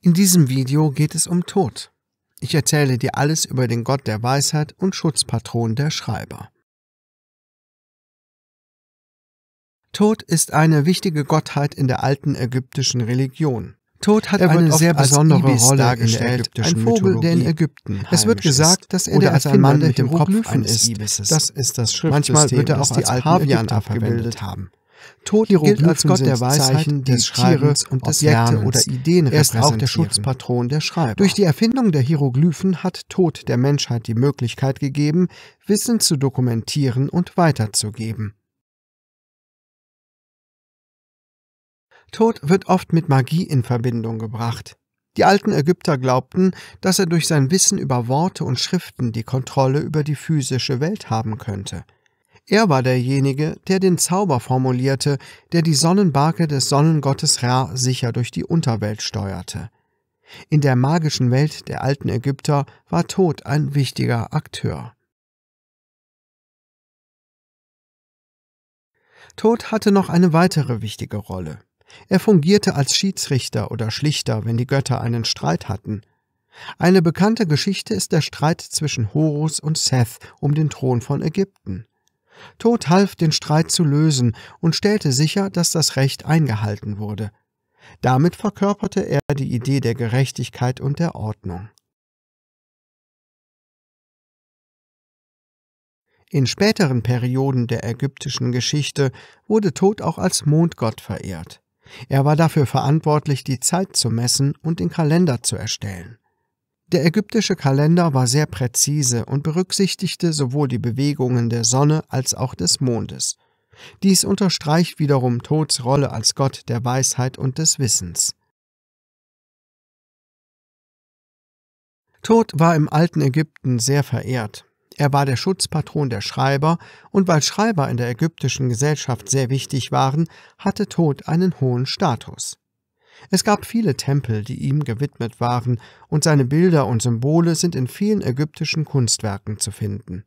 In diesem Video geht es um Tod. Ich erzähle dir alles über den Gott der Weisheit und Schutzpatron der Schreiber. Tod ist eine wichtige Gottheit in der alten ägyptischen Religion. Tod hat eine sehr besondere Ibis Rolle dargestellt, in der ein Vogel, Mythologie der in Ägypten Es wird gesagt, dass er der Mann mit dem Kopf eines Ibis ist. Das ist das Manchmal wird er auch die als Pavian abgebildet haben. Tod gilt als Gott der Weisheit, die Tiere und Objekte oder Ideen er ist auch der Schutzpatron der Schreiber. Durch die Erfindung der Hieroglyphen hat Tod der Menschheit die Möglichkeit gegeben, Wissen zu dokumentieren und weiterzugeben. Tod wird oft mit Magie in Verbindung gebracht. Die alten Ägypter glaubten, dass er durch sein Wissen über Worte und Schriften die Kontrolle über die physische Welt haben könnte. Er war derjenige, der den Zauber formulierte, der die Sonnenbarke des Sonnengottes Ra sicher durch die Unterwelt steuerte. In der magischen Welt der alten Ägypter war Tod ein wichtiger Akteur. Tod hatte noch eine weitere wichtige Rolle. Er fungierte als Schiedsrichter oder Schlichter, wenn die Götter einen Streit hatten. Eine bekannte Geschichte ist der Streit zwischen Horus und Seth um den Thron von Ägypten. Tod half, den Streit zu lösen und stellte sicher, dass das Recht eingehalten wurde. Damit verkörperte er die Idee der Gerechtigkeit und der Ordnung. In späteren Perioden der ägyptischen Geschichte wurde Tod auch als Mondgott verehrt. Er war dafür verantwortlich, die Zeit zu messen und den Kalender zu erstellen. Der ägyptische Kalender war sehr präzise und berücksichtigte sowohl die Bewegungen der Sonne als auch des Mondes. Dies unterstreicht wiederum Tods Rolle als Gott der Weisheit und des Wissens. Tod war im alten Ägypten sehr verehrt. Er war der Schutzpatron der Schreiber, und weil Schreiber in der ägyptischen Gesellschaft sehr wichtig waren, hatte Tod einen hohen Status. Es gab viele Tempel, die ihm gewidmet waren, und seine Bilder und Symbole sind in vielen ägyptischen Kunstwerken zu finden.